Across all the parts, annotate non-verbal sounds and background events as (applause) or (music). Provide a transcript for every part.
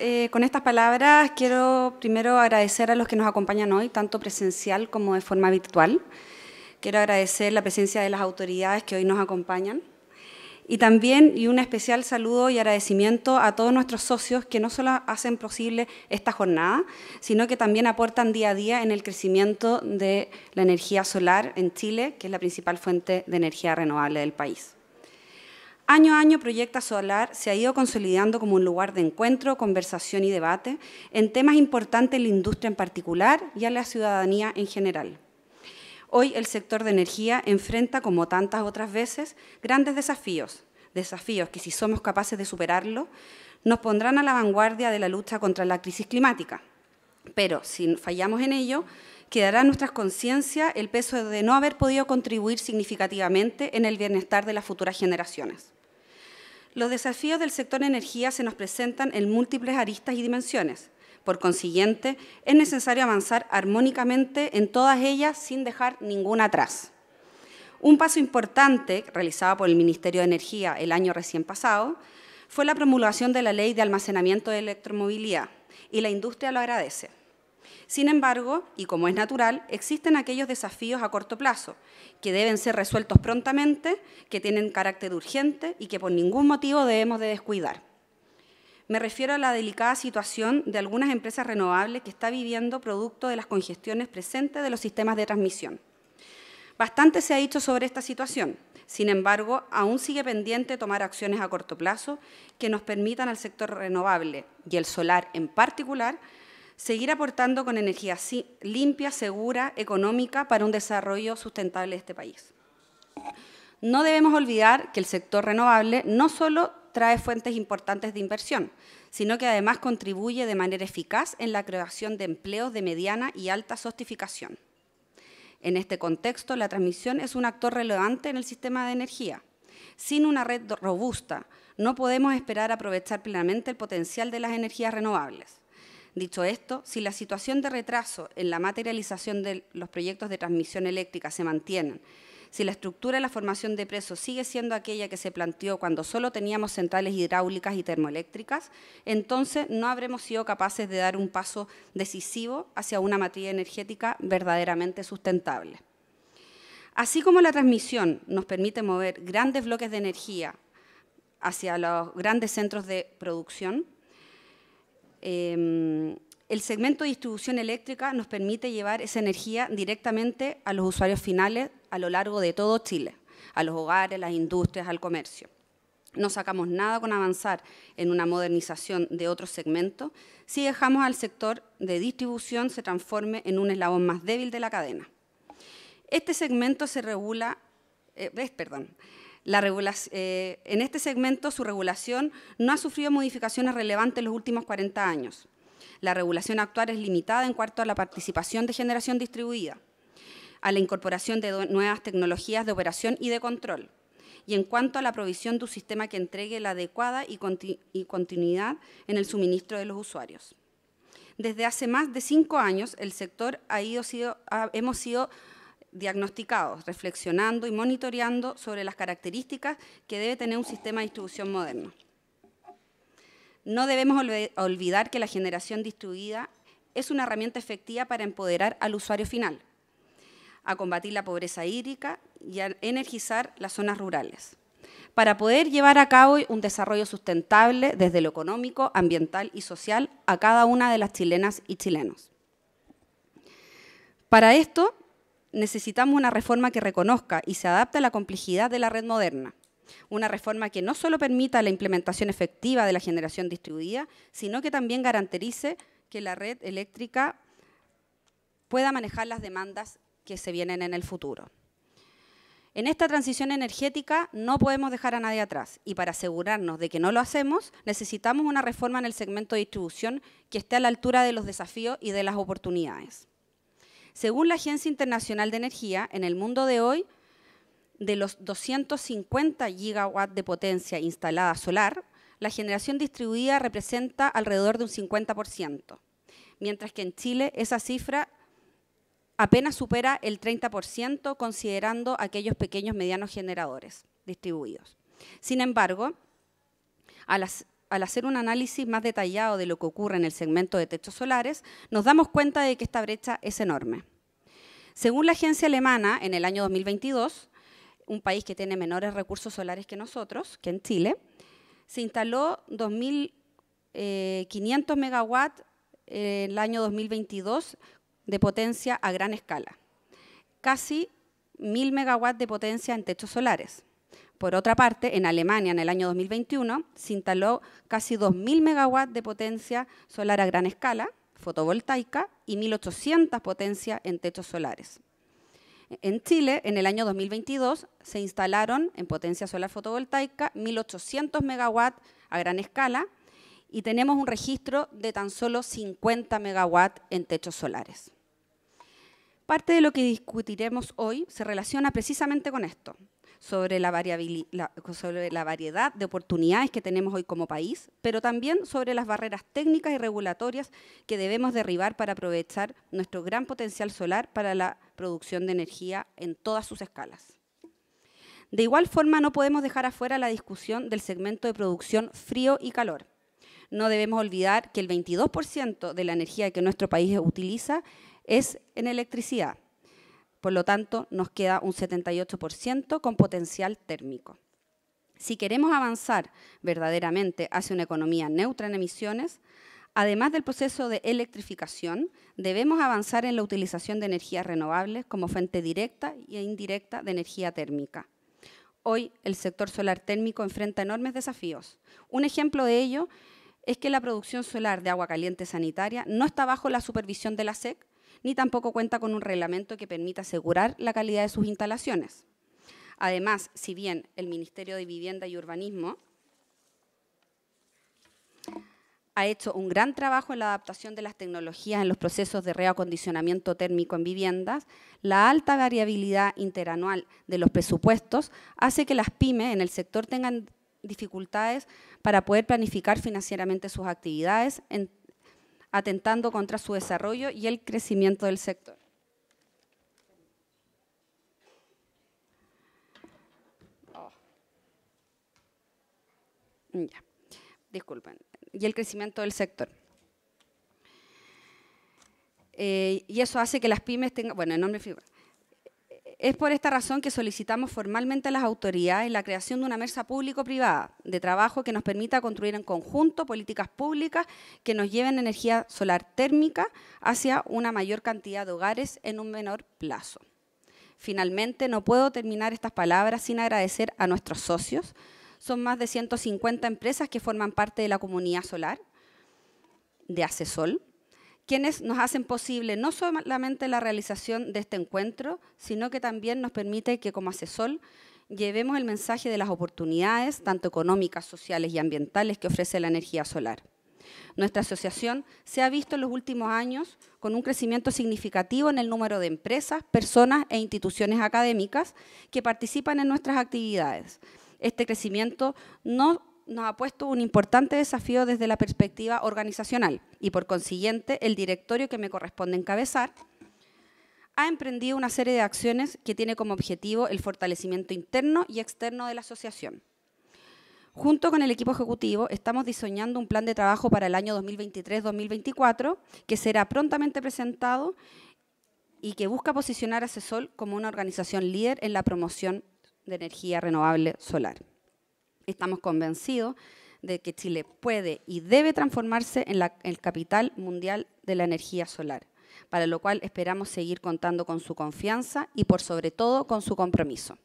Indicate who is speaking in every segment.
Speaker 1: Eh, con estas palabras quiero primero agradecer a los que nos acompañan hoy, tanto presencial como de forma virtual. Quiero agradecer la presencia de las autoridades que hoy nos acompañan. Y también y un especial saludo y agradecimiento a todos nuestros socios que no solo hacen posible esta jornada, sino que también aportan día a día en el crecimiento de la energía solar en Chile, que es la principal fuente de energía renovable del país. Año a año, Proyecta Solar se ha ido consolidando como un lugar de encuentro, conversación y debate en temas importantes en la industria en particular y a la ciudadanía en general. Hoy el sector de energía enfrenta, como tantas otras veces, grandes desafíos, desafíos que si somos capaces de superarlo, nos pondrán a la vanguardia de la lucha contra la crisis climática. Pero si fallamos en ello, quedará en nuestras conciencias el peso de no haber podido contribuir significativamente en el bienestar de las futuras generaciones. Los desafíos del sector energía se nos presentan en múltiples aristas y dimensiones. Por consiguiente, es necesario avanzar armónicamente en todas ellas sin dejar ninguna atrás. Un paso importante realizado por el Ministerio de Energía el año recién pasado fue la promulgación de la Ley de Almacenamiento de Electromovilidad, y la industria lo agradece. Sin embargo, y como es natural, existen aquellos desafíos a corto plazo que deben ser resueltos prontamente, que tienen carácter urgente y que por ningún motivo debemos de descuidar. Me refiero a la delicada situación de algunas empresas renovables que está viviendo producto de las congestiones presentes de los sistemas de transmisión. Bastante se ha dicho sobre esta situación. Sin embargo, aún sigue pendiente tomar acciones a corto plazo que nos permitan al sector renovable y el solar en particular seguir aportando con energía limpia, segura, económica para un desarrollo sustentable de este país. No debemos olvidar que el sector renovable no solo trae fuentes importantes de inversión, sino que además contribuye de manera eficaz en la creación de empleos de mediana y alta sostificación. En este contexto, la transmisión es un actor relevante en el sistema de energía. Sin una red robusta, no podemos esperar aprovechar plenamente el potencial de las energías renovables. Dicho esto, si la situación de retraso en la materialización de los proyectos de transmisión eléctrica se mantiene, si la estructura de la formación de presos sigue siendo aquella que se planteó cuando solo teníamos centrales hidráulicas y termoeléctricas, entonces no habremos sido capaces de dar un paso decisivo hacia una materia energética verdaderamente sustentable. Así como la transmisión nos permite mover grandes bloques de energía hacia los grandes centros de producción, Em, el segmento de distribución eléctrica nos permite llevar esa energía directamente a los usuarios finales a lo largo de todo Chile, a los hogares, las industrias, al comercio. No sacamos nada con avanzar en una modernización de otros segmentos si dejamos al sector de distribución se transforme en un eslabón más débil de la cadena. Este segmento se regula, eh, ¿ves? perdón, eh, en este segmento su regulación no ha sufrido modificaciones relevantes en los últimos 40 años. La regulación actual es limitada en cuanto a la participación de generación distribuida, a la incorporación de nuevas tecnologías de operación y de control, y en cuanto a la provisión de un sistema que entregue la adecuada y, continuidad en el suministro de los usuarios. Desde hace más de cinco años, el sector ha ido sido, hemos sido diagnosticados, reflexionando y monitoreando sobre las características que debe tener un sistema de distribución moderno. No debemos olvidar que la generación distribuida es una herramienta efectiva para empoderar al usuario final, a combatir la pobreza hídrica y a energizar las zonas rurales, para poder llevar a cabo un desarrollo sustentable desde lo económico, ambiental y social a cada una de las chilenas y chilenos. Para esto, necesitamos una reforma que reconozca y se adapte a la complejidad de la red moderna. Una reforma que no solo permita la implementación efectiva de la generación distribuida, sino que también garantice que la red eléctrica pueda manejar las demandas que se vienen en el futuro. En esta transición energética no podemos dejar a nadie atrás y para asegurarnos de que no lo hacemos, necesitamos una reforma en el segmento de distribución que esté a la altura de los desafíos y de las oportunidades. Según la Agencia Internacional de Energía, en el mundo de hoy, de los 250 gigawatts de potencia instalada solar, la generación distribuida representa alrededor de un 50%, mientras que en Chile esa cifra apenas supera el 30% considerando aquellos pequeños medianos generadores distribuidos. Sin embargo, a las al hacer un análisis más detallado de lo que ocurre en el segmento de techos solares, nos damos cuenta de que esta brecha es enorme. Según la agencia alemana, en el año 2022, un país que tiene menores recursos solares que nosotros, que en Chile, se instaló 2.500 eh, megawatts en el año 2022 de potencia a gran escala, casi 1.000 megawatts de potencia en techos solares. Por otra parte, en Alemania, en el año 2021, se instaló casi 2.000 megawatts de potencia solar a gran escala, fotovoltaica, y 1.800 potencias en techos solares. En Chile, en el año 2022, se instalaron en potencia solar fotovoltaica 1.800 megawatts a gran escala y tenemos un registro de tan solo 50 megawatts en techos solares. Parte de lo que discutiremos hoy se relaciona precisamente con esto, sobre la, la variedad de oportunidades que tenemos hoy como país, pero también sobre las barreras técnicas y regulatorias que debemos derribar para aprovechar nuestro gran potencial solar para la producción de energía en todas sus escalas. De igual forma, no podemos dejar afuera la discusión del segmento de producción frío y calor. No debemos olvidar que el 22% de la energía que nuestro país utiliza es en electricidad por lo tanto, nos queda un 78% con potencial térmico. Si queremos avanzar verdaderamente hacia una economía neutra en emisiones, además del proceso de electrificación, debemos avanzar en la utilización de energías renovables como fuente directa e indirecta de energía térmica. Hoy el sector solar térmico enfrenta enormes desafíos. Un ejemplo de ello es que la producción solar de agua caliente sanitaria no está bajo la supervisión de la SEC, ni tampoco cuenta con un reglamento que permita asegurar la calidad de sus instalaciones. Además, si bien el Ministerio de Vivienda y Urbanismo ha hecho un gran trabajo en la adaptación de las tecnologías en los procesos de reacondicionamiento térmico en viviendas, la alta variabilidad interanual de los presupuestos hace que las pymes en el sector tengan dificultades para poder planificar financieramente sus actividades en atentando contra su desarrollo y el crecimiento del sector. Oh. Disculpen. Y el crecimiento del sector. Eh, y eso hace que las pymes tengan, bueno, enorme fibra. Es por esta razón que solicitamos formalmente a las autoridades la creación de una mesa público-privada de trabajo que nos permita construir en conjunto políticas públicas que nos lleven energía solar térmica hacia una mayor cantidad de hogares en un menor plazo. Finalmente, no puedo terminar estas palabras sin agradecer a nuestros socios. Son más de 150 empresas que forman parte de la comunidad solar de Acesol, quienes nos hacen posible no solamente la realización de este encuentro, sino que también nos permite que como asesor llevemos el mensaje de las oportunidades, tanto económicas, sociales y ambientales, que ofrece la energía solar. Nuestra asociación se ha visto en los últimos años con un crecimiento significativo en el número de empresas, personas e instituciones académicas que participan en nuestras actividades. Este crecimiento no nos ha puesto un importante desafío desde la perspectiva organizacional y por consiguiente el directorio que me corresponde encabezar ha emprendido una serie de acciones que tiene como objetivo el fortalecimiento interno y externo de la asociación. Junto con el equipo ejecutivo estamos diseñando un plan de trabajo para el año 2023-2024 que será prontamente presentado y que busca posicionar a CESOL como una organización líder en la promoción de energía renovable solar. Estamos convencidos de que Chile puede y debe transformarse en, el capital mundial de la energía solar, para lo cual esperamos seguir contando con su confianza y por sobre todo con su compromiso.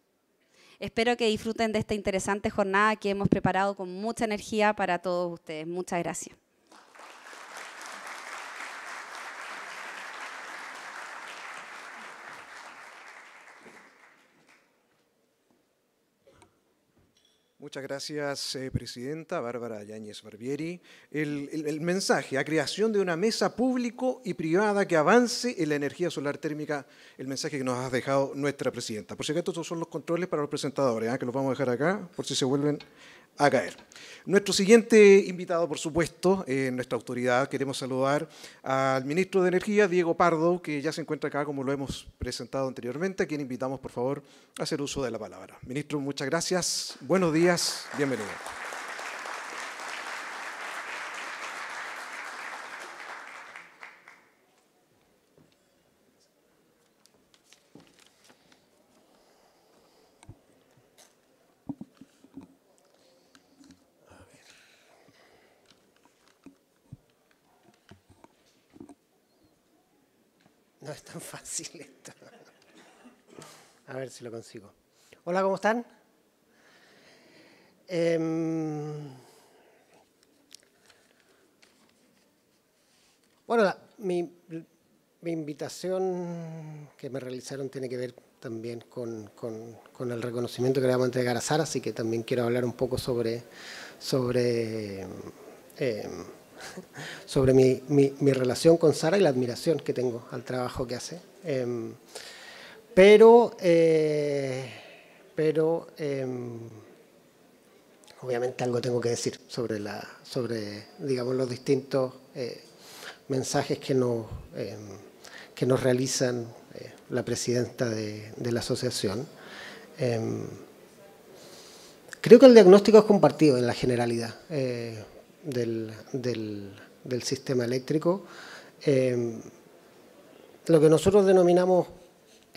Speaker 1: Espero que disfruten de esta interesante jornada que hemos preparado con mucha energía para todos ustedes. Muchas gracias.
Speaker 2: Muchas gracias, eh, Presidenta Bárbara Yáñez Barbieri. El, mensaje, a creación de una mesa público y privada que avance en la energía solar térmica, el mensaje que nos ha dejado nuestra Presidenta. Por si estos son los controles para los presentadores, ¿ah? que los vamos a dejar acá, por si se vuelven a caer. Nuestro siguiente invitado, por supuesto, en eh, nuestra autoridad, queremos saludar al ministro de Energía, Diego Pardo, que ya se encuentra acá, como lo hemos presentado anteriormente, a quien invitamos, por favor, a hacer uso de la palabra. Ministro, muchas gracias, buenos días, bienvenido.
Speaker 3: si lo consigo. Hola, ¿cómo están? Em, bueno, mi, invitación que me realizaron tiene que ver también con, el reconocimiento que le vamos a entregar a Sara, así que también quiero hablar un poco sobre, em, mi, relación con Sara y la admiración que tengo al trabajo que hace. Em, pero, eh, pero em, obviamente algo tengo que decir sobre, la, sobre digamos, los distintos eh, mensajes que nos, em, que nos realizan eh, la presidenta de, la asociación. Em, creo que el diagnóstico es compartido en la generalidad del, sistema eléctrico lo que nosotros denominamos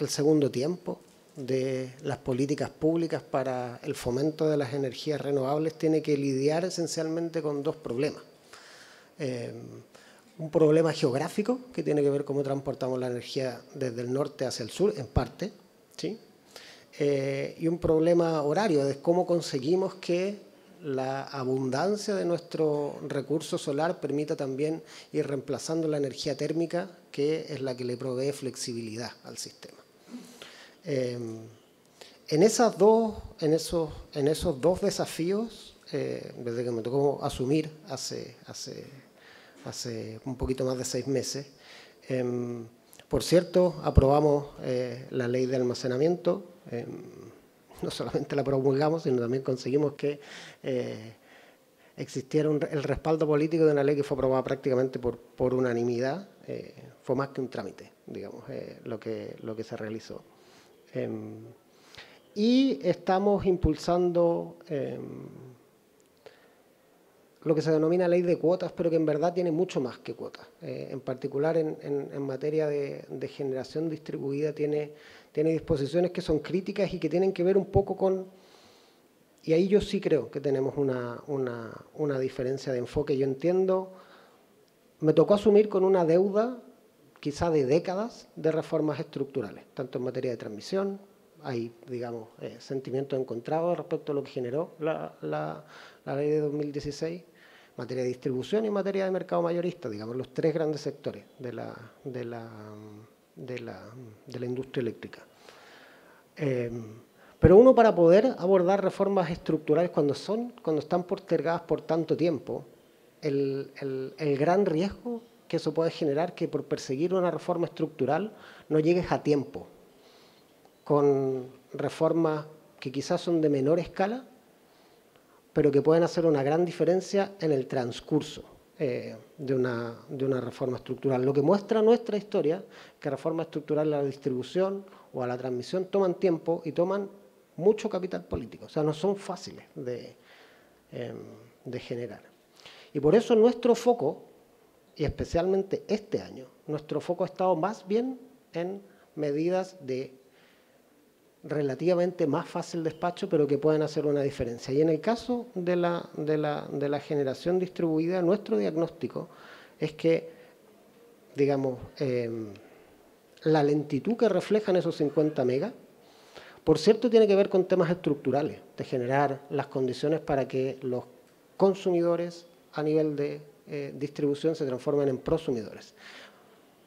Speaker 3: el segundo tiempo de las políticas públicas para el fomento de las energías renovables tiene que lidiar esencialmente con dos problemas. Eh, un problema geográfico que tiene que ver cómo transportamos la energía desde el norte hacia el sur, en parte, ¿sí? Eh, y un problema horario de cómo conseguimos que la abundancia de nuestro recurso solar permita también ir reemplazando la energía térmica, que es la que le provee flexibilidad al sistema. Em, en, esas dos, en, esos, en esos dos desafíos, eh, desde que me tocó asumir hace, hace, hace un poquito más de seis meses, em, por cierto, aprobamos eh, la ley de almacenamiento, em, (laughs) no solamente la promulgamos, sino también conseguimos que eh, existiera el respaldo político de una ley que fue aprobada prácticamente por, unanimidad, fue más que un trámite, digamos, lo, que, lo que se realizó. Em, y estamos impulsando em, lo que se denomina ley de cuotas, pero que en verdad tiene mucho más que cuotas. Eh, en particular en, materia de, generación distribuida tiene, disposiciones que son críticas y que tienen que ver un poco con... Y ahí yo sí creo que tenemos una diferencia de enfoque. Yo entiendo, me tocó asumir con una deuda quizá de décadas de reformas estructurales, tanto en materia de transmisión, hay, digamos, eh, sentimientos encontrados respecto a lo que generó la, ley de 2016, materia de distribución y materia de mercado mayorista, digamos, los tres grandes sectores de la, de la, de la, industria eléctrica. Em, pero uno para poder abordar reformas estructurales cuando, son, cuando están postergadas por tanto tiempo, el gran riesgo que eso puede generar que por perseguir una reforma estructural no llegues a tiempo con reformas que quizás son de menor escala, pero que pueden hacer una gran diferencia en el transcurso eh, de, una, reforma estructural. Lo que muestra nuestra historia, que reforma estructural a la distribución o a la transmisión toman tiempo y toman mucho capital político, o sea, no son fáciles de, em, de generar. Y por eso nuestro foco y especialmente este año, nuestro foco ha estado más bien en medidas de relativamente más fácil despacho, pero que pueden hacer una diferencia. Y en el caso de la, de la, generación distribuida, nuestro diagnóstico es que, digamos, em, la lentitud que reflejan esos 50 megas, por cierto, tiene que ver con temas estructurales, de generar las condiciones para que los consumidores a nivel de eh, distribución se transforman en prosumidores.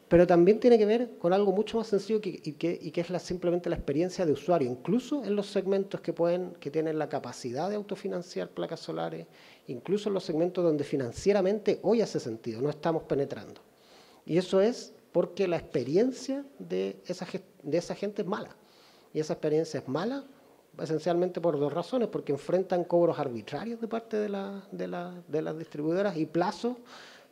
Speaker 3: Pero también tiene que ver con algo mucho más sencillo que, y, que, es simplemente la experiencia de usuario, incluso en los segmentos que, pueden, que tienen la capacidad de autofinanciar placas solares, incluso en los segmentos donde financieramente hoy hace sentido, no estamos penetrando. Y eso es porque la experiencia de esa, de esa gente es mala. Y esa experiencia es mala esencialmente por dos razones, porque enfrentan cobros arbitrarios de parte de, de, las distribuidoras y plazos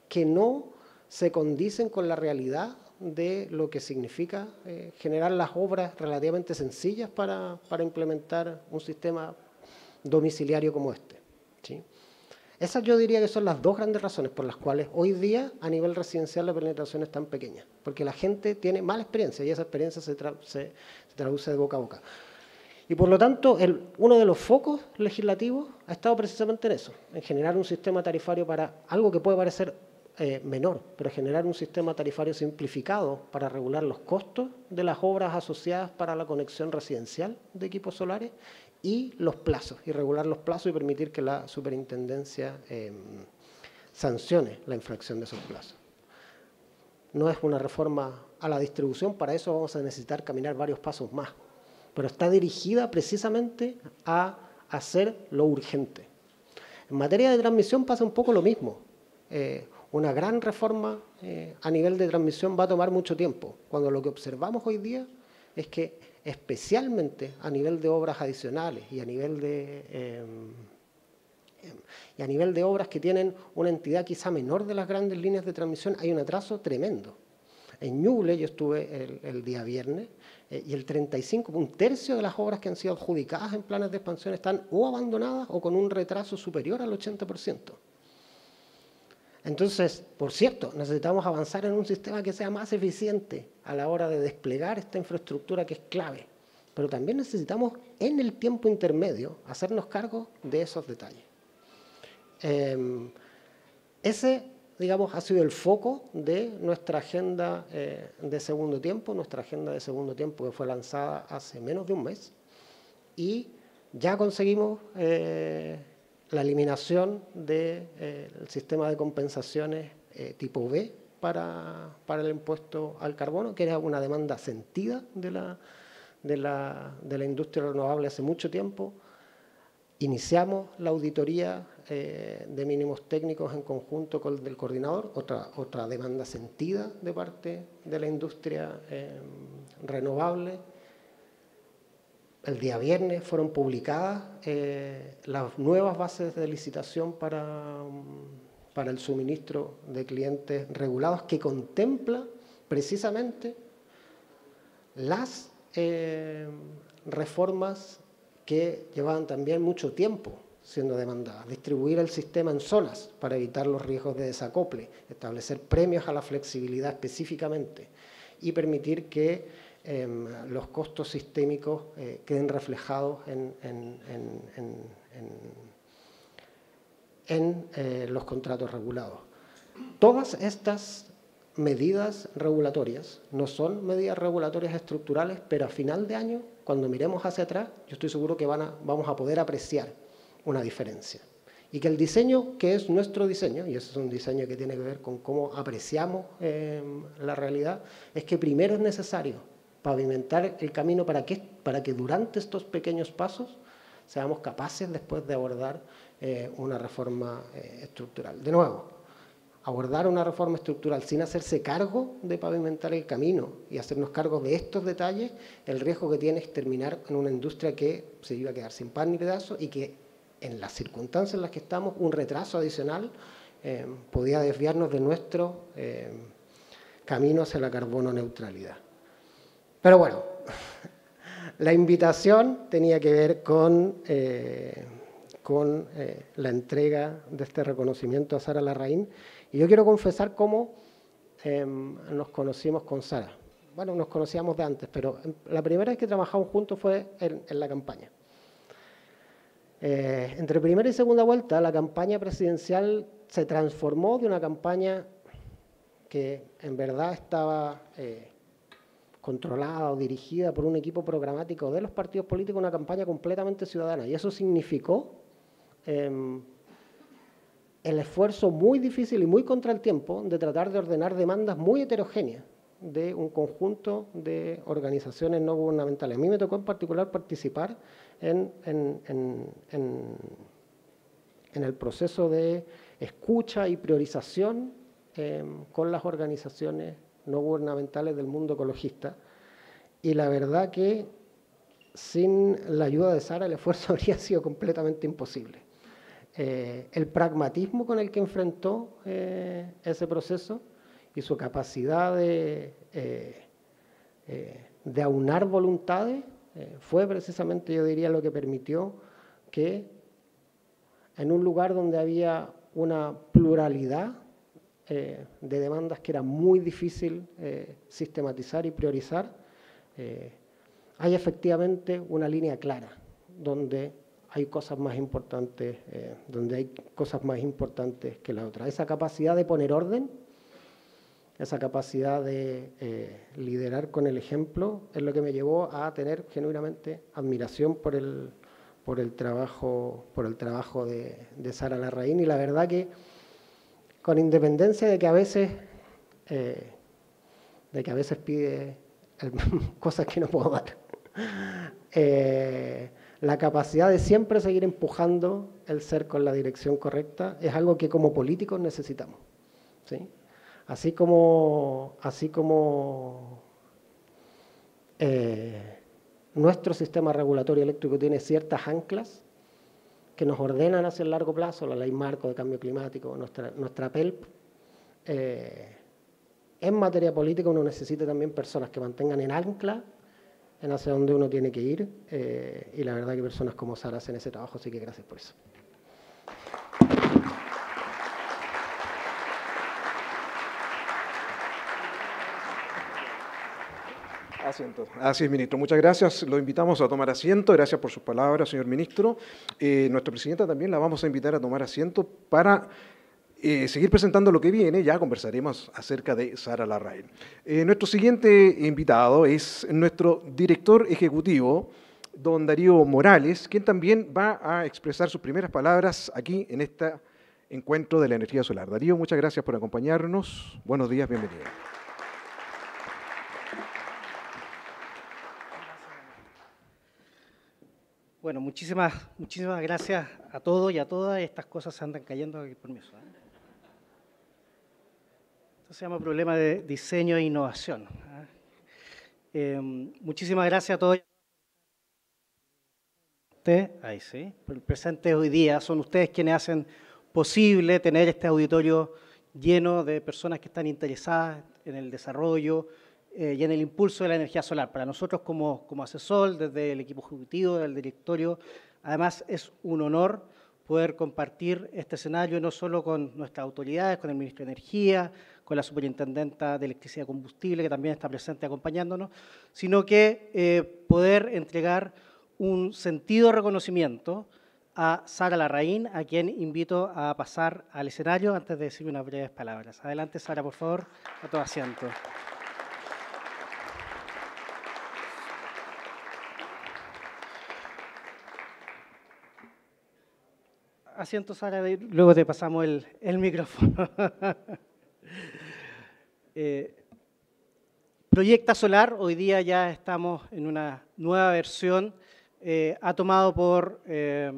Speaker 3: que no se condicen con la realidad de lo que significa eh, generar las obras relativamente sencillas para, implementar un sistema domiciliario como este. Esas yo diría que son las dos grandes razones por las cuales hoy día a nivel residencial la penetración es tan pequeña, porque la gente tiene mala experiencia y esa experiencia se, se traduce de boca a boca. Y por lo tanto, uno de los focos legislativos ha estado precisamente en eso, en generar un sistema tarifario para algo que puede parecer eh, menor, pero generar un sistema tarifario simplificado para regular los costos de las obras asociadas para la conexión residencial de equipos solares y los plazos, y regular los plazos y permitir que la superintendencia em, sancione la infracción de esos plazos. No es una reforma a la distribución, para eso vamos a necesitar caminar varios pasos más pero está dirigida precisamente a hacer lo urgente. En materia de transmisión pasa un poco lo mismo. Eh, una gran reforma eh, a nivel de transmisión va a tomar mucho tiempo, cuando lo que observamos hoy día es que especialmente a nivel de obras adicionales y a nivel de, eh, y a nivel de obras que tienen una entidad quizá menor de las grandes líneas de transmisión, hay un atraso tremendo. En Ñuble yo estuve el, día viernes eh, y el 35, un tercio de las obras que han sido adjudicadas en planes de expansión están o abandonadas o con un retraso superior al 80%. Entonces, por cierto, necesitamos avanzar en un sistema que sea más eficiente a la hora de desplegar esta infraestructura que es clave, pero también necesitamos en el tiempo intermedio hacernos cargo de esos detalles. Em, ese digamos, ha sido el foco de nuestra agenda eh, de segundo tiempo, nuestra agenda de segundo tiempo que fue lanzada hace menos de un mes y ya conseguimos eh, la eliminación del eh, sistema de compensaciones tipo B para, el impuesto al carbono, que era una demanda sentida de la industria renovable hace mucho tiempo Iniciamos la auditoría eh, de mínimos técnicos en conjunto con el del coordinador, otra, otra demanda sentida de parte de la industria em, renovable. El día viernes fueron publicadas eh, las nuevas bases de licitación para, mm, para el suministro de clientes regulados que contempla precisamente las em, reformas que llevaban también mucho tiempo siendo demandadas. Distribuir el sistema en zonas para evitar los riesgos de desacople, establecer premios a la flexibilidad específicamente y permitir que em, los costos sistémicos eh, queden reflejados en, eh, los contratos regulados. Todas estas medidas regulatorias no son medidas regulatorias estructurales, pero a final de año cuando miremos hacia atrás, yo estoy seguro que vamos a poder apreciar una diferencia. Y que el diseño, que es nuestro diseño, y ese es un diseño que tiene que ver con cómo apreciamos em, la realidad, es que primero es necesario pavimentar el camino para que, durante estos pequeños pasos seamos capaces después de abordar eh, una reforma eh, estructural. De nuevo, abordar una reforma estructural sin hacerse cargo de pavimentar el camino y hacernos cargo de estos detalles, el riesgo que tiene es terminar en una industria que se iba a quedar sin pan ni pedazo y que en las circunstancias en las que estamos, un retraso adicional eh, podía desviarnos de nuestro eh, camino hacia la carbono neutralidad. Pero bueno, (laughs) la invitación tenía que ver con... Eh, con eh, la entrega de este reconocimiento a Sara Larraín. Y yo quiero confesar cómo em, nos conocimos con Sara. Bueno, nos conocíamos de antes, pero em, la primera vez que trabajamos juntos fue en, la campaña. Eh, entre primera y segunda vuelta, la campaña presidencial se transformó de una campaña que en verdad estaba eh, controlada o dirigida por un equipo programático de los partidos políticos, una campaña completamente ciudadana. Y eso significó Em, el esfuerzo muy difícil y muy contra el tiempo de tratar de ordenar demandas muy heterogéneas de un conjunto de organizaciones no gubernamentales. A mí me tocó en particular participar en, el proceso de escucha y priorización em, con las organizaciones no gubernamentales del mundo ecologista. Y la verdad que sin la ayuda de Sara el esfuerzo (laughs) habría sido completamente imposible. Eh, el pragmatismo con el que enfrentó eh, ese proceso y su capacidad de, eh, de aunar voluntades fue precisamente, yo diría, lo que permitió que en un lugar donde había una pluralidad de demandas que era muy difícil sistematizar y priorizar, hay efectivamente una línea clara donde hay cosas más importantes, eh, donde hay cosas más importantes que la otra. Esa capacidad de poner orden, esa capacidad de eh, liderar con el ejemplo, es lo que me llevó a tener genuinamente admiración por el, trabajo, por el trabajo de, Sara Larraín. Y la verdad que, con independencia de que a veces, eh, de que a veces pide (laughs) cosas que no puedo dar. (laughs) la capacidad de siempre seguir empujando el cerco en la dirección correcta es algo que como políticos necesitamos. Así como, así como eh, nuestro sistema regulatorio eléctrico tiene ciertas anclas que nos ordenan hacia el largo plazo, la ley marco de cambio climático, nuestra, nuestra PELP, e eh, en materia política uno necesita también personas que mantengan en ancla en hacia dónde uno tiene que ir. Eh, y la verdad que personas como Sara hacen ese trabajo, así que gracias por eso.
Speaker 2: Asiento. Así es, ministro. Muchas gracias. Lo invitamos a tomar asiento. Gracias por sus palabras, señor ministro. Eh, nuestra presidenta también la vamos a invitar a tomar asiento para eh, seguir presentando lo que viene, ya conversaremos acerca de Sara Larraín. Eh, nuestro siguiente invitado es nuestro director ejecutivo, don Darío Morales, quien también va a expresar sus primeras palabras aquí en este encuentro de la energía solar. Darío, muchas gracias por acompañarnos. Buenos días, bienvenido.
Speaker 4: Bueno, muchísimas, muchísimas gracias a todos y a todas. Estas cosas andan cayendo aquí por mi suerte se llama problema de diseño e innovación. ¿eh? Eh, muchísimas gracias a todos. por el presente hoy día son ustedes quienes hacen posible tener este auditorio lleno de personas que están interesadas en el desarrollo eh, y en el impulso de la energía solar. Para nosotros como, como asesor, desde el equipo ejecutivo, del directorio, además es un honor poder compartir este escenario no solo con nuestras autoridades, con el ministro de Energía, con la superintendenta de Electricidad y Combustible, que también está presente acompañándonos, sino que eh, poder entregar un sentido de reconocimiento a Sara Larraín, a quien invito a pasar al escenario antes de decir unas breves palabras. Adelante, Sara, por favor, a tu asiento. asiento, Sara, luego te pasamos el, micrófono. (laughs) Eh, Proyecta Solar, hoy día ya estamos en una nueva versión, eh, ha tomado por eh,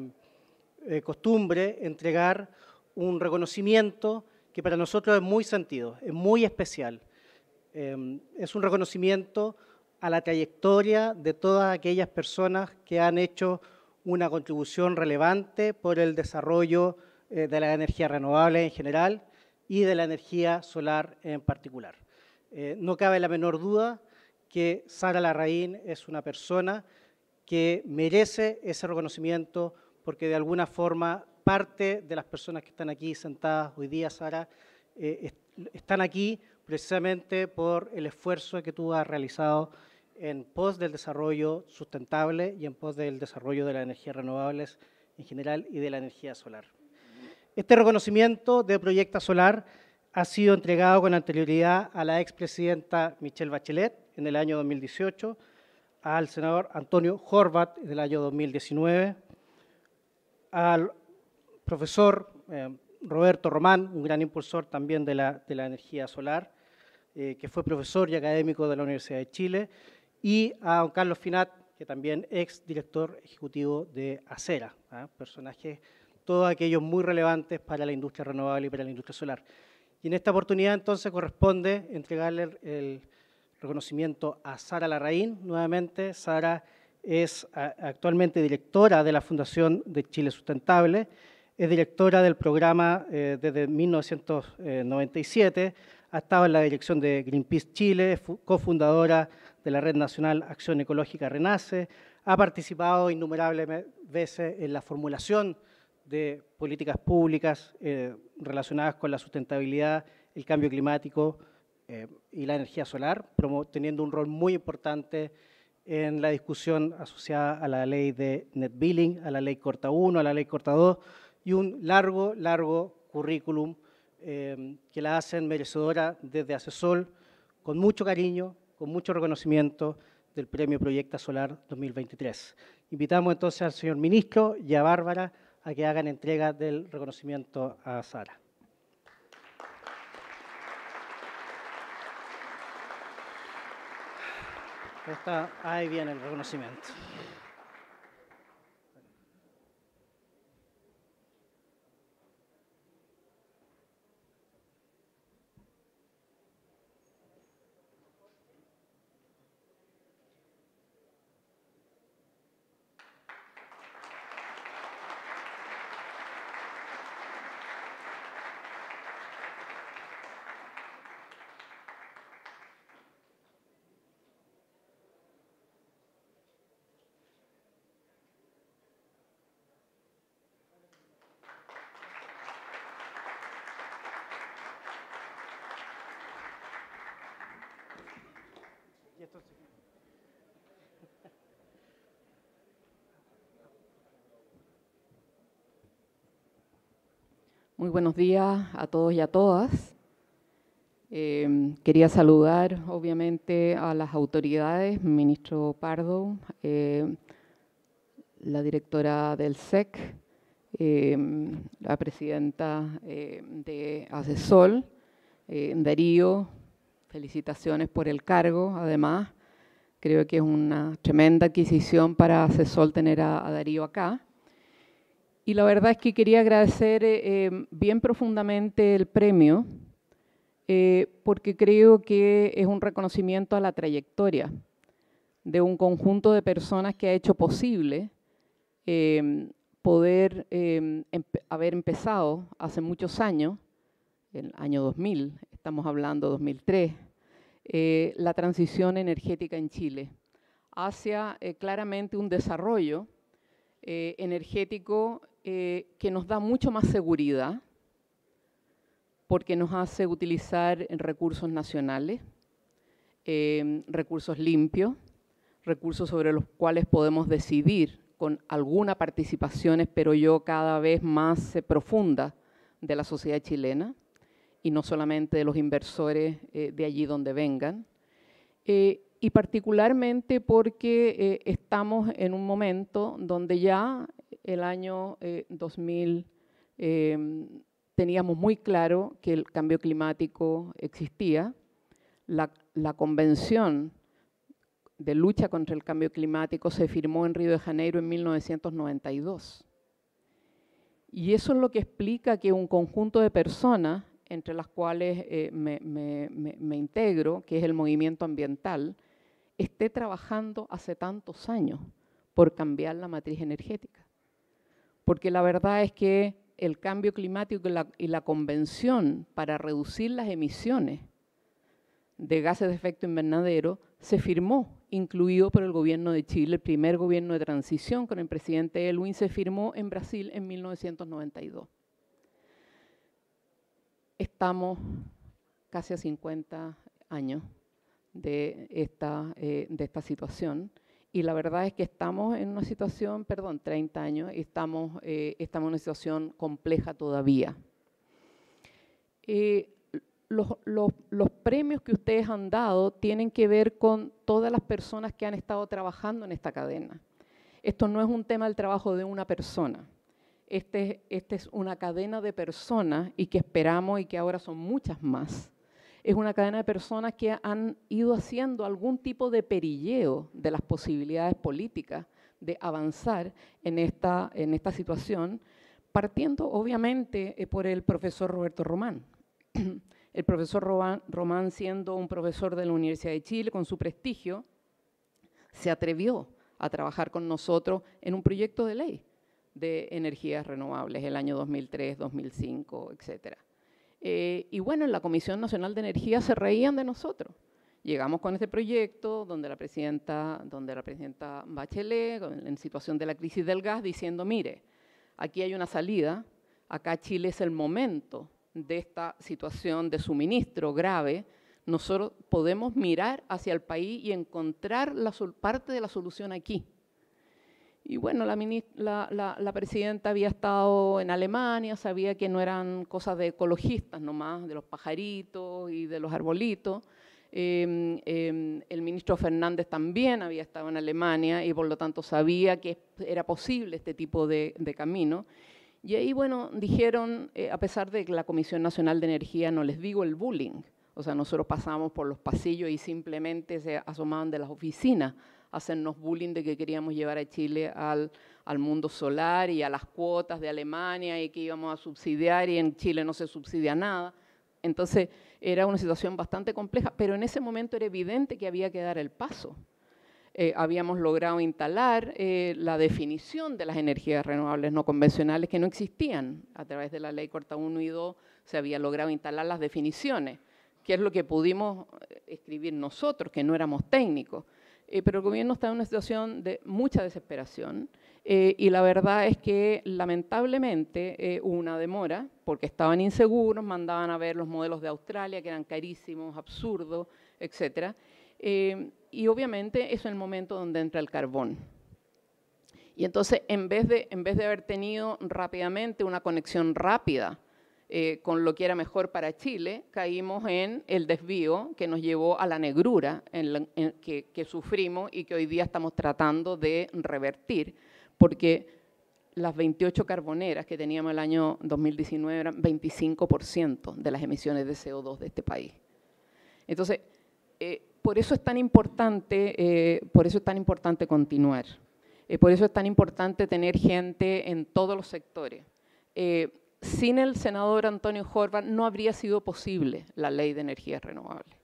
Speaker 4: costumbre entregar un reconocimiento que para nosotros es muy sentido, es muy especial. es un reconocimiento a la trayectoria de todas aquellas personas que han hecho una contribución relevante por el desarrollo eh, de la energía renovable en general y de la energía solar en particular. Eh, no cabe la menor duda que Sara Larraín es una persona que merece ese reconocimiento porque de alguna forma parte de las personas que están aquí sentadas hoy día, Sara, eh, están aquí precisamente por el esfuerzo que tú has realizado en pos del desarrollo sustentable y en pos del desarrollo de las energías renovables en general y de la energía solar. Este reconocimiento de Proyecta Solar ha sido entregado con anterioridad a la expresidenta Michelle Bachelet en el año 2018, al senador Antonio Horvat en el año 2019, al profesor eh, Roberto Román, un gran impulsor también de la, energía solar, eh, que fue profesor y académico de la Universidad de Chile, y a don Carlos Finat, que también ex director ejecutivo de Acera, ¿eh? personajes todos aquellos muy relevantes para la industria renovable y para la industria solar. Y en esta oportunidad entonces corresponde entregarle el reconocimiento a Sara Larraín nuevamente. Sara es actualmente directora de la Fundación de Chile Sustentable, es directora del programa eh, desde 1997, ha estado en la dirección de Greenpeace Chile, cofundadora de de la Red Nacional Acción Ecológica Renace, ha participado innumerables veces en la formulación de políticas públicas eh, relacionadas con la sustentabilidad, el cambio climático eh, y la energía solar, teniendo un rol muy importante en la discusión asociada a la ley de net billing, a la ley corta 1, a la ley corta 2, y un largo, largo currículum eh, que la hacen merecedora desde Asesol, con mucho cariño, con mucho reconocimiento del Premio Proyecta Solar 2023. Invitamos entonces al señor ministro y a Bárbara a que hagan entrega del reconocimiento a Sara. ahí viene el reconocimiento.
Speaker 5: buenos días a todos y a todas. Em, quería saludar, obviamente, a las autoridades, ministro Pardo, em, la directora del SEC, em, la presidenta de ACESOL, Darío, felicitaciones por el cargo, además. Creo que es una tremenda adquisición para ACESOL tener a Darío acá. Y la verdad es que quería agradecer eh, eh, bien profundamente el premio, eh, porque creo que es un reconocimiento a la trayectoria de un conjunto de personas que ha hecho posible poder haber empezado hace muchos años, el año 2000, estamos hablando 2003, la transición energética en Chile hacia claramente un desarrollo energético eh, que nos da mucho más seguridad porque nos hace utilizar recursos nacionales, em, recursos limpios, recursos sobre los cuales podemos decidir con alguna participación, espero yo, cada vez más eh, profunda de la sociedad chilena y no solamente de los inversores eh, de allí donde vengan. y particularmente porque estamos en un momento donde ya el año 2000 eh, em, teníamos muy claro que el cambio climático existía. La, Convención de Lucha contra el Cambio Climático se firmó en Río de Janeiro en 1992. Y eso es lo que explica que un conjunto de personas, entre las cuales eh, me integro, que es el movimiento ambiental, esté trabajando hace tantos años por cambiar la matriz energética porque la verdad es que el cambio climático y la, convención para reducir las emisiones de gases de efecto invernadero se firmó, incluido por el gobierno de Chile, el primer gobierno de transición con el presidente Elwin, se firmó en Brasil en 1992. Estamos casi a 50 años de esta eh, situación y la verdad es que estamos en una situación, perdón, 30 años, y eh, estamos, en una situación compleja todavía. Eh, los, premios que ustedes han dado tienen que ver con todas las personas que han estado trabajando en esta cadena. Esto no es un tema del trabajo de una persona. Esta este es una cadena de personas y que esperamos y que ahora son muchas más, es una cadena de personas que han ido haciendo algún tipo de perilleo de las posibilidades políticas de avanzar en esta, en esta situación, partiendo obviamente eh, por el profesor Roberto Román. (clears throat) El profesor Román, siendo un profesor de la Universidad de Chile con su prestigio, se atrevió a trabajar con nosotros en un proyecto de ley de energías renovables el año 2003, 2005, etcétera. Eh, y bueno, en la Comisión Nacional de Energía se reían de nosotros. Llegamos con este proyecto donde la presidenta, donde Bachelet, en situación de la crisis del gas, diciendo, mire, aquí hay una salida, acá Chile es el momento de esta situación de suministro grave, nosotros podemos mirar hacia el país y encontrar la parte de la solución aquí. Y bueno, la, presidenta había estado en Alemania, sabía que no eran cosas de ecologistas nomás, de los pajaritos y de los arbolitos. Em, em, el ministro Fernández también había estado en Alemania y por lo tanto sabía que era posible este tipo de, camino. Y ahí, bueno, dijeron, eh, a pesar de que la Comisión Nacional de Energía, no les digo el bullying, o sea, nosotros pasamos por los pasillos y simplemente se asomaban de las oficinas hacernos bullying de que queríamos llevar a Chile al, mundo solar y a las cuotas de Alemania y que íbamos a subsidiar y en Chile no se subsidia nada. Entonces era una situación bastante compleja, pero en ese momento era evidente que había que dar el paso. Eh, habíamos logrado instalar eh, la definición de las energías renovables no convencionales que no existían. A través de la ley Corta 1 y 2 se había logrado instalar las definiciones, que es lo que pudimos eh, escribir nosotros, que no éramos técnicos. Eh, pero el gobierno está en una situación de mucha desesperación eh, y la verdad es que lamentablemente eh, hubo una demora porque estaban inseguros, mandaban a ver los modelos de Australia que eran carísimos, absurdos, etc. y obviamente eso es el momento donde entra el carbón. Y entonces en vez de haber tenido rápidamente una conexión rápida, eh, con lo que era mejor para Chile, caímos en el desvío que nos llevó a la negrura que, sufrimos y que hoy día estamos tratando de revertir, porque las 28 carboneras que teníamos el año 2019 eran 25% de las emisiones de CO2 de este país. Entonces, eh, por eso es tan importante, eh, por eso es tan importante continuar. Eh, por eso es tan importante tener gente en todos los sectores sin el senador Antonio Jorban no habría sido posible la ley de energías renovables.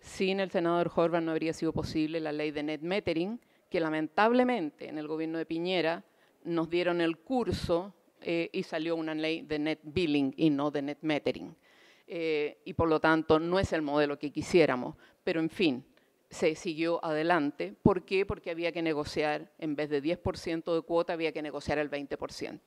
Speaker 5: Sin el senador Jorban no habría sido posible la ley de net metering, que lamentablemente en el gobierno de Piñera nos dieron el curso eh, y salió una ley de net billing y no de net metering. Eh, y por lo tanto no es el modelo que quisiéramos, pero en fin, se siguió adelante. ¿Por qué? Porque había que negociar, en vez de 10% de cuota, había que negociar el 20%.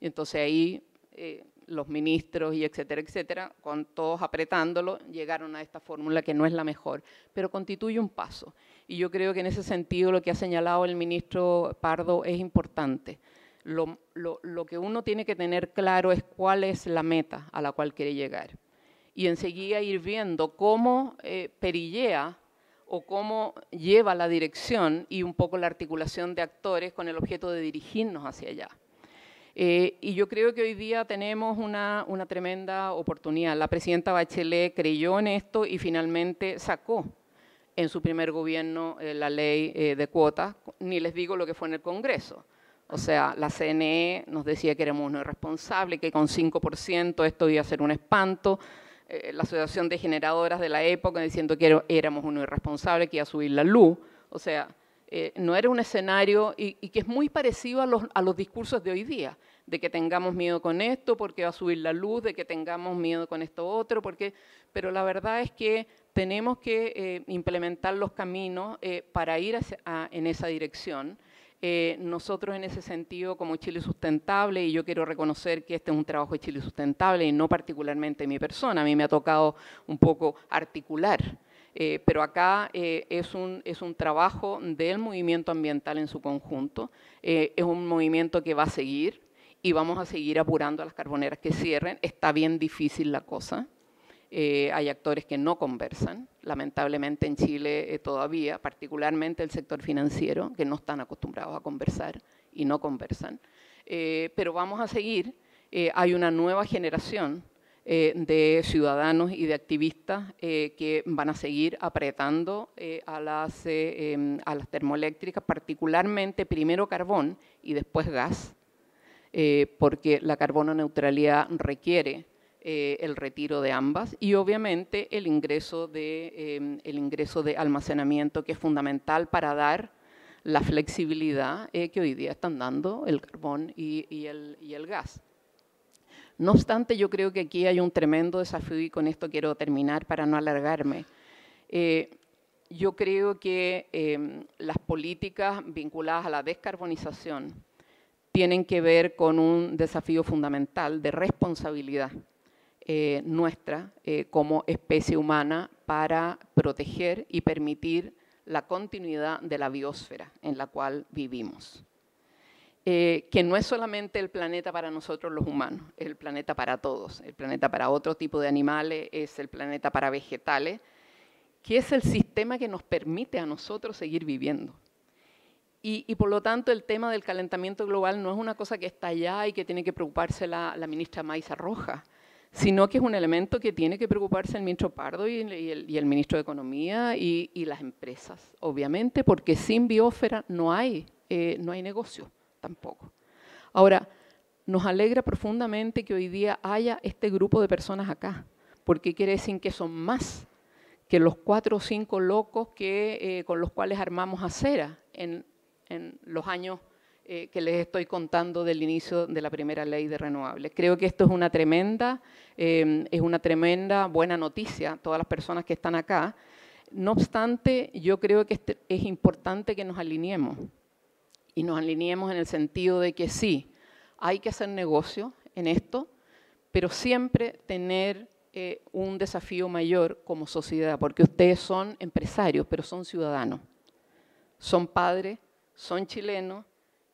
Speaker 5: Y entonces ahí eh, los ministros y etcétera, etcétera, con todos apretándolo, llegaron a esta fórmula que no es la mejor, pero constituye un paso. Y yo creo que en ese sentido lo que ha señalado el ministro Pardo es importante. Lo, que uno tiene que tener claro es cuál es la meta a la cual quiere llegar. Y enseguida ir viendo cómo eh, perillea o cómo lleva la dirección y un poco la articulación de actores con el objeto de dirigirnos hacia allá. Eh, y yo creo que hoy día tenemos una, tremenda oportunidad. La presidenta Bachelet creyó en esto y finalmente sacó en su primer gobierno eh, la ley eh, de cuotas, ni les digo lo que fue en el Congreso. O sea, la CNE nos decía que éramos uno irresponsables, que con 5% esto iba a ser un espanto. la Asociación de Generadoras de la época diciendo que éramos uno irresponsable, que iba a subir la luz. O sea, eh, no era un escenario y, que es muy parecido a los, discursos de hoy día, de que tengamos miedo con esto porque va a subir la luz, de que tengamos miedo con esto otro, porque, pero la verdad es que tenemos que eh, implementar los caminos eh, para ir en esa dirección. nosotros en ese sentido, como Chile Sustentable, y yo quiero reconocer que este es un trabajo de Chile Sustentable y no particularmente mi persona, a mí me ha tocado un poco articular eh, pero acá eh, es, un, trabajo del movimiento ambiental en su conjunto, eh, es un movimiento que va a seguir y vamos a seguir apurando a las carboneras que cierren, está bien difícil la cosa, hay actores que no conversan, lamentablemente en Chile todavía, particularmente el sector financiero, que no están acostumbrados a conversar y no conversan, pero vamos a seguir, hay una nueva generación eh, de ciudadanos y de activistas eh, que van a seguir apretando eh, em, a, las, termoeléctricas, particularmente primero carbón y después gas, porque la carbono neutralidad requiere el retiro de ambas y obviamente el ingreso de, em, el ingreso de almacenamiento que es fundamental para dar la flexibilidad que hoy día están dando el carbón y el gas. No obstante, yo creo que aquí hay un tremendo desafío y con esto quiero terminar para no alargarme. Eh, yo creo que em, las políticas vinculadas a la descarbonización tienen que ver con un desafío fundamental de responsabilidad eh, nuestra eh, como especie humana para proteger y permitir la continuidad de la biosfera en la cual vivimos. Eh, que no es solamente el planeta para nosotros los humanos, es el planeta para todos, el planeta para otro tipo de animales, es el planeta para vegetales, que es el sistema que nos permite a nosotros seguir viviendo. Y, por lo tanto, el tema del calentamiento global no es una cosa que está allá y que tiene que preocuparse la, ministra Maiza Roja, sino que es un elemento que tiene que preocuparse el ministro Pardo y, el, ministro de Economía y, las empresas, obviamente, porque sin biósfera no hay, eh, no hay negocio tampoco. Ahora, nos alegra profundamente que hoy día haya este grupo de personas acá, porque quiere decir que son más que los cuatro o cinco locos que, eh, con los cuales armamos acera en, los años eh, que les estoy contando del inicio de la primera ley de renovables. Creo que esto es una tremenda, eh, es una tremenda buena noticia, todas las personas que están acá. No obstante, yo creo que este, es importante que nos alineemos y nos alineemos en el sentido de que sí, hay que hacer negocio en esto, pero siempre tener eh, un desafío mayor como sociedad, porque ustedes son empresarios, pero son ciudadanos, son padres, son chilenos,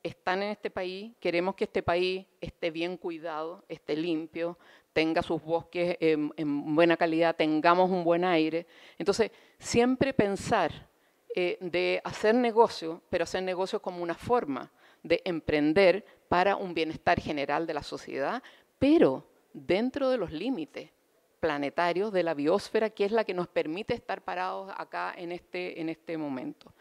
Speaker 5: están en este país, queremos que este país esté bien cuidado, esté limpio, tenga sus bosques em, en buena calidad, tengamos un buen aire. Entonces, siempre pensar eh, de hacer negocio, pero hacer negocio como una forma de emprender para un bienestar general de la sociedad, pero dentro de los límites planetarios de la biosfera, que es la que nos permite estar parados acá en este, este momento.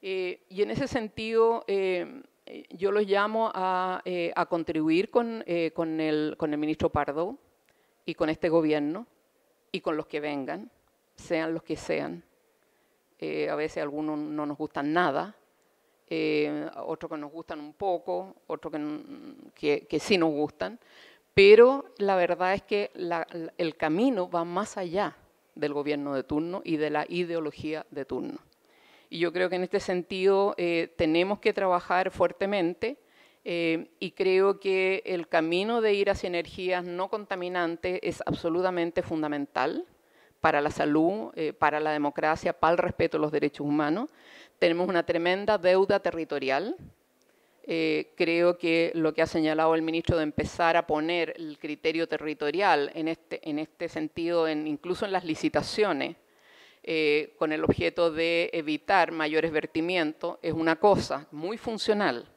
Speaker 5: Eh, y en ese sentido, eh, yo los llamo a, contribuir con, el, con el ministro Pardo y con este gobierno y con los que vengan, sean los que sean, eh, a veces algunos no nos gustan nada, eh, otros que nos gustan un poco, otros que, sí nos gustan, pero la verdad es que el camino va más allá del gobierno de turno y de la ideología de turno. Y yo creo que en este sentido eh, tenemos que trabajar fuertemente y creo que el camino de ir hacia energías no contaminantes es absolutamente fundamental para la salud, eh, para la democracia, para el respeto a los derechos humanos. Tenemos una tremenda deuda territorial. Eh, creo que lo que ha señalado el ministro de empezar a poner el criterio territorial en este, este sentido, incluso en las licitaciones, eh, con el objeto de evitar mayores vertimientos, es una cosa muy funcional.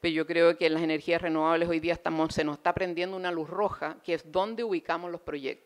Speaker 5: Pero yo creo que en las energías renovables hoy día se nos está prendiendo una luz roja, que es dónde ubicamos los proyectos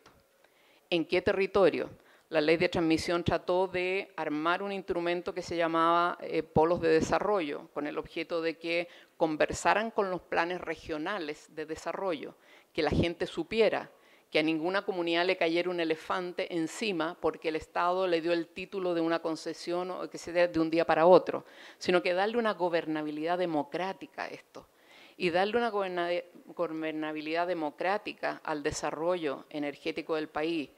Speaker 5: en qué territorio. La ley de transmisión trató de armar un instrumento que se llamaba eh, polos de desarrollo, con el objeto de que conversaran con los planes regionales de desarrollo, que la gente supiera que a ninguna comunidad le cayera un elefante encima porque el Estado le dio el título de una concesión o que se dé de un día para otro, sino que darle una gobernabilidad democrática a esto y darle una gobernabilidad democrática al desarrollo energético del país,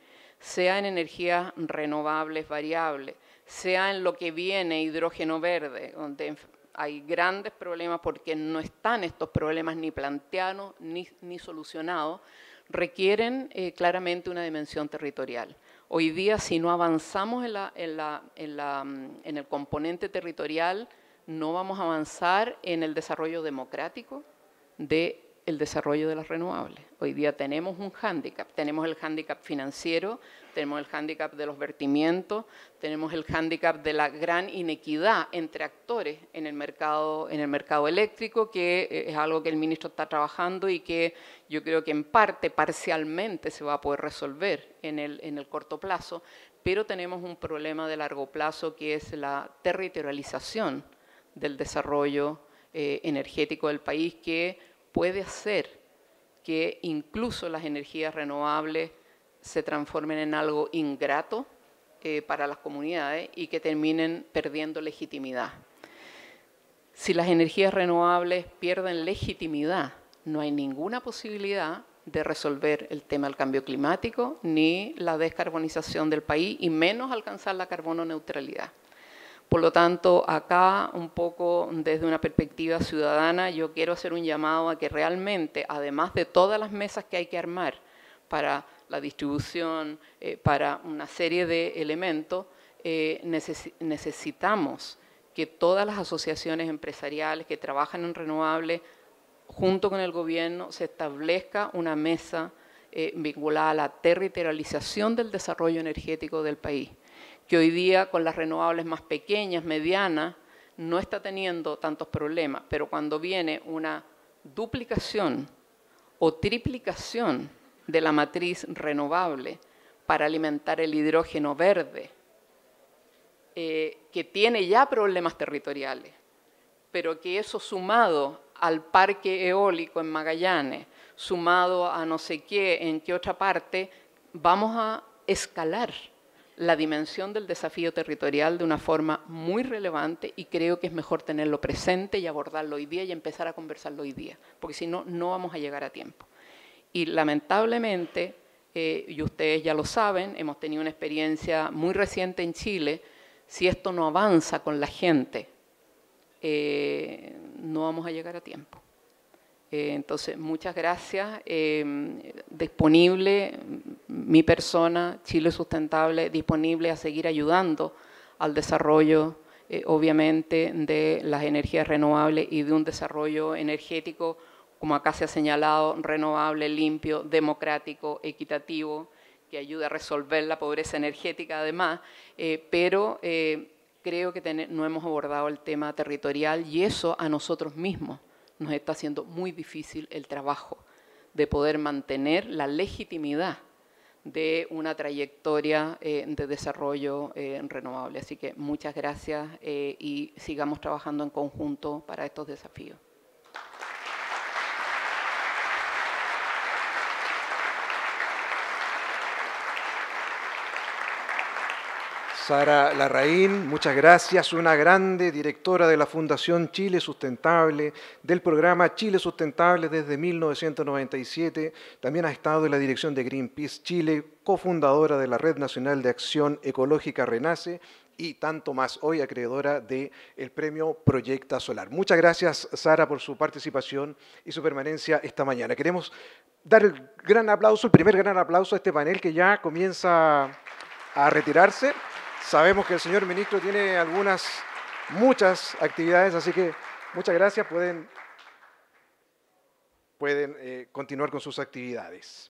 Speaker 5: sea en energías renovables variables, sea en lo que viene hidrógeno verde, donde hay grandes problemas porque no están estos problemas ni planteados ni, ni solucionados, requieren eh, claramente una dimensión territorial. Hoy día, si no avanzamos en, en, la, mm, en el componente territorial, no vamos a avanzar en el desarrollo democrático de el desarrollo de las renovables. Hoy día tenemos un hándicap, tenemos el hándicap financiero, tenemos el hándicap de los vertimientos, tenemos el hándicap de la gran inequidad entre actores en el mercado, en el mercado eléctrico, que eh, es algo que el ministro está trabajando y que yo creo que en parte, parcialmente, se va a poder resolver en el, en el corto plazo, pero tenemos un problema de largo plazo que es la territorialización del desarrollo eh, energético del país que puede hacer que incluso las energías renovables se transformen en algo ingrato eh, para las comunidades y que terminen perdiendo legitimidad. Si las energías renovables pierden legitimidad, no hay ninguna posibilidad de resolver el tema del cambio climático ni la descarbonización del país y menos alcanzar la carbono neutralidad. Por lo tanto, acá, un poco desde una perspectiva ciudadana, yo quiero hacer un llamado a que realmente, además de todas las mesas que hay que armar para la distribución, eh, para una serie de elementos, eh, necesitamos que todas las asociaciones empresariales que trabajan en renovables, junto con el gobierno, se establezca una mesa eh, vinculada a la territorialización del desarrollo energético del país que hoy día con las renovables más pequeñas, medianas, no está teniendo tantos problemas, pero cuando viene una duplicación o triplicación de la matriz renovable para alimentar el hidrógeno verde, eh, que tiene ya problemas territoriales, pero que eso sumado al parque eólico en Magallanes, sumado a no sé qué, en qué otra parte, vamos a escalar la dimensión del desafío territorial de una forma muy relevante y creo que es mejor tenerlo presente y abordarlo hoy día y empezar a conversarlo hoy día, porque si no, no vamos a llegar a tiempo. Y lamentablemente, eh, y ustedes ya lo saben, hemos tenido una experiencia muy reciente en Chile, si esto no avanza con la gente, eh, no vamos a llegar a tiempo. Eh, entonces, muchas gracias. Eh, disponible mi persona, Chile Sustentable, disponible a seguir ayudando al desarrollo, eh, obviamente, de las energías renovables y de un desarrollo energético, como acá se ha señalado, renovable, limpio, democrático, equitativo, que ayude a resolver la pobreza energética además, pero creo que no hemos abordado el tema territorial y eso a nosotros mismos nos está haciendo muy difícil el trabajo de poder mantener la legitimidad de una trayectoria eh, de desarrollo eh, renovable. Así que muchas gracias eh, y sigamos trabajando en conjunto para estos desafíos.
Speaker 2: Sara Larraín, muchas gracias, una grande directora de la Fundación Chile Sustentable, del programa Chile Sustentable desde 1997. También ha estado en la dirección de Greenpeace Chile, cofundadora de la Red Nacional de Acción Ecológica Renace y tanto más hoy acreedora del premio Proyecta Solar. Muchas gracias, Sara, por su participación y su permanencia esta mañana. Queremos dar el gran aplauso, el primer gran aplauso a este panel que ya comienza a retirarse. Sabemos que el señor ministro tiene algunas, muchas actividades, así que muchas gracias. Pueden, eh, continuar con sus actividades.